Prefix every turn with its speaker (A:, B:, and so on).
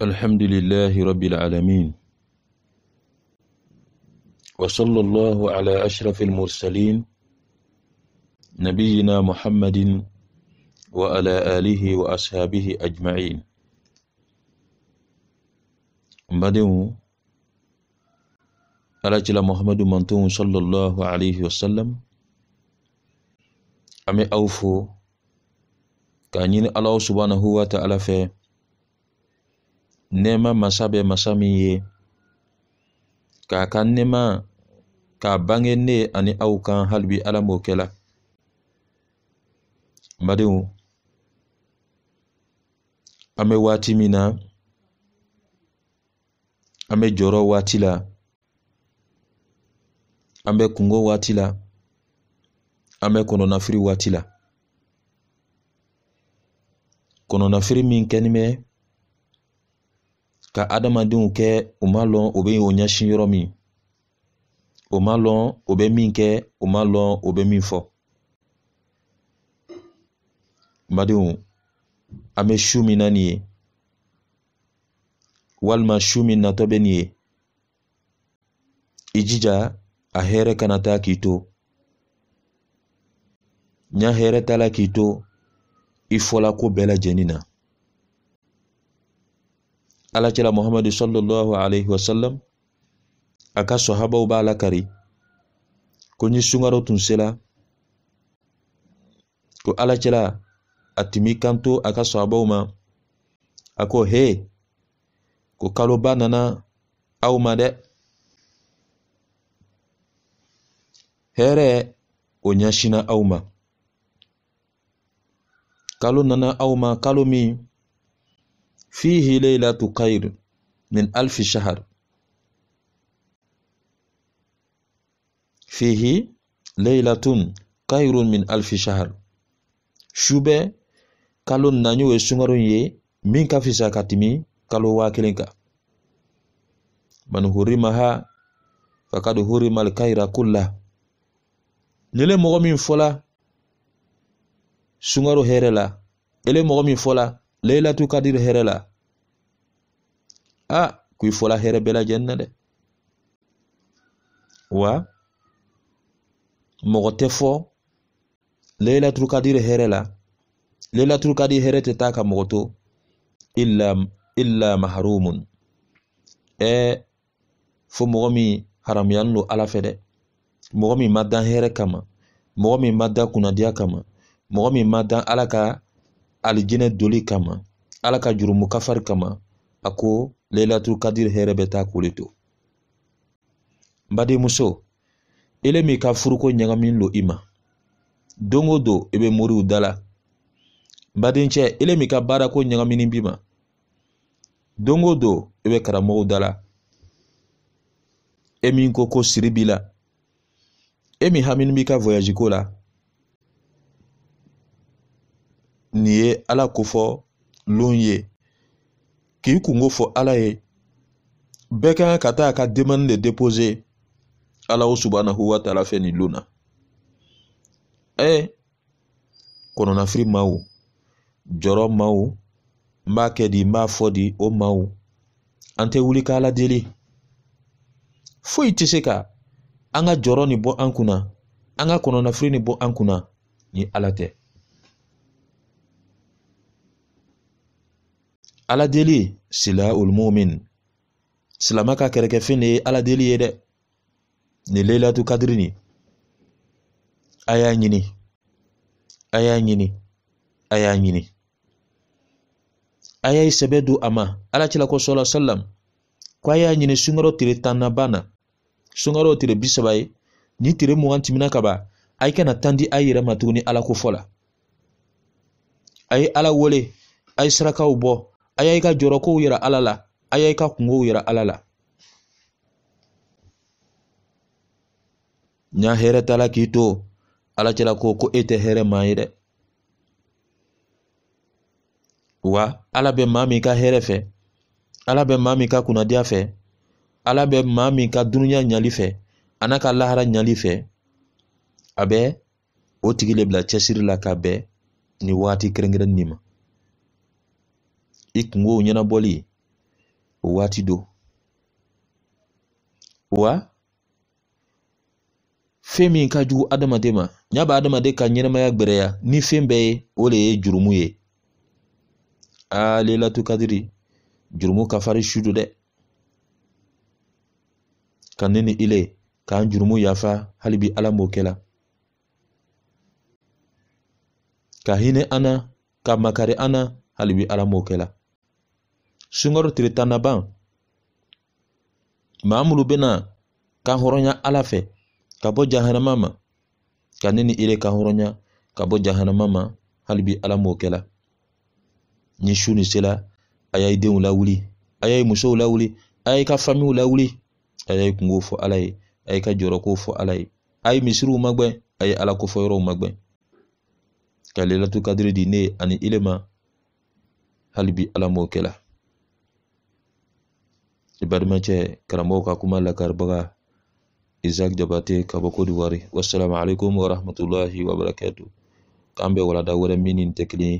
A: الحمد لله رب العالمين وصلى الله على أشرف المرسلين نبينا محمد وعلى آله وأصحابه أجمعين مدعو على محمد منتون صلى الله عليه وسلم أمي أوفو كان ين الله سبحانه وتعالى في nɛɛma masa bɛ masa min ye k'a ka nɛɛma k'a bange ne ani aw kan bi ala m'o kɛla n badenw an bɛ waati min na an bɛ jɔrɔ waati la an bɛ kungo waati la an bɛ kɔnɔnafiri waati la kɔnɔnafiri min kɛni bɛ ka adamadenw kɛ u ma lɔn u bɛ o ɲɛsin yɔrɔ min o ma lɔn o bɛ min kɛ o ma lɔn o bɛ min fɔ badenw an bɛ su min na nin ye walima su min natɔ bɛ nin ye i jija a hɛrɛ kana taa k'i to ɲa hɛrɛ t'a la k'i to i fɔla ko bɛɛ lajɛlen na alakira muhammadu sallallahu alaihi wasallam a ka sahabaw b'a lakari ko ni sungaro tun sela ko alakira a timi kanto a ka sahabaw ma a ko he ko kaloba nana aw ma dɛ hɛrɛ o ɲɛsina aw ma kalo nana aw ma kalo min fihi lailatu khair min alfi shahr fihi lailatun khairun min alfi shahr shube kalo nanyo ye sunkaro ye min ka fisa ka timi kalo waa kelen man hurimaha fakad hurima alkhaira kullah nele mɔgɔ min fɔla sunkaro hɛrɛ ele mɔgɔ min fɔla laylatu kadir hɛrɛ a ko i fɔla hɛrɛ bɛɛ wa mɔgɔ tɛ fɔ laylatu kadir hɛrɛ la laylatu kadir illa illa mahrumun ɛ e, fo mɔgɔ min haramuyalen don ala fɛ dɛ mɔgɔ min ma kama mɔgɔ min ma kama mɔgɔ min ma alijinɛ doli kama ala ka jurumu kafari kama a ko leilatul kadiri hɛrɛ bɛ taa kole to n badenmuso i le ka furuko ɲagamin lo i ma don o don i be moriw dala la n badencɛ i le ka baarako ɲagaminin bi ma don o don i be karamɔgɔw dala e min ko ko siri b'i la e min hamini b'i ka voyage la nin ye ala kofɔlenw ye k'i kungo fɔ ala ye bɛɛ ka kan ka taa ka demande de depoze ala subhanahu wa ta'ala fɛ nin don na ɛ kɔnɔnafiri ma jɔrɔ ma o n b'a kɛ di n b'a fɔ di o ma an tɛ wuli ka ala deli foyi tɛ se ka an ka jɔrɔ nin bɔ an kunna an ka kɔnɔnafiri nin bɔ an kunna ni ala tɛ ala deli silaul mu'min silama ka kɛrɛkɛfɛn de ye ala deli ye dɛ nin leilatu kadiri nin a y'a ɲini a y'a ɲini a y'a ɲini a y'a sɛbɛ don a ma ala cɛla ko sɔla salam ko a y'a ɲini sunkaro tile tan ba na sunkaro tile bi ye ni tile mugan tɛmɛna ka a ye kana tan a yɛrɛ ma tuguni ala ko fɔ la a ye ala wele a ye sarakaw bɔ ayayi y'a' i ka jɔrɔkow yira ala la a ka kungow yira ala la n hɛrɛ tala k'i to alacɛla ko ko e tɛ hɛrɛ maa ye dɛ wa ala bɛ maa min ka hɛrɛ fɛ ala bɛ maa min ka kunnadiya fɛ ala bɛ maa min ka dunuya ɲali fɛ a n'a ka lahara ɲali fɛ a bɛ o tigi le bila cɛsiri la ka bɛn nin wagati kɛrɛnkɛrɛn nin ma i kungo ɲɛnabɔli ye o waati do wa fɛn min ka jugu adamaden ma ɲa bɛ adamaden ka ɲɛnɛmaya gwɛrɛya ni fɛn bɛɛ ye o le ye jurumu ye aa lelatu kadiri jurumu ka fari su do dɛ ka ne ni ile k'an jurumu yafa hali bi ala m'o kɛla ka hinɛ an na ka makari an na hali bi ala m'o kɛla sunkaro tile tan na ban maa minnu bɛna ka hɔrɔnya ala fɛ ka bɔ jahanama ma ka ne ni ire ka hɔrɔnya ka bɔ jahanama ma hali ala m'o kɛla ni su ni sela a y'a denw lawuli a y'a musow lawuli a y'a ka famiw lawuli a y'a kungo fɔ ala ye a y'a ka jɔyɔrɔkow fɔ ala ye a ye misiriw magbɛn a ye ala kofɔyɔrɔw magbɛn ka lelatu kadiri di ne ani ile ma hali ala m'o kɛla i balimakɛ ka kuma lakaribaga isak jabate ka bɔ kodiwari wassalamu alaikum warahmatullahi wabarakatu k'an bɛ walada wɛrɛ min ni tɛ kelen ye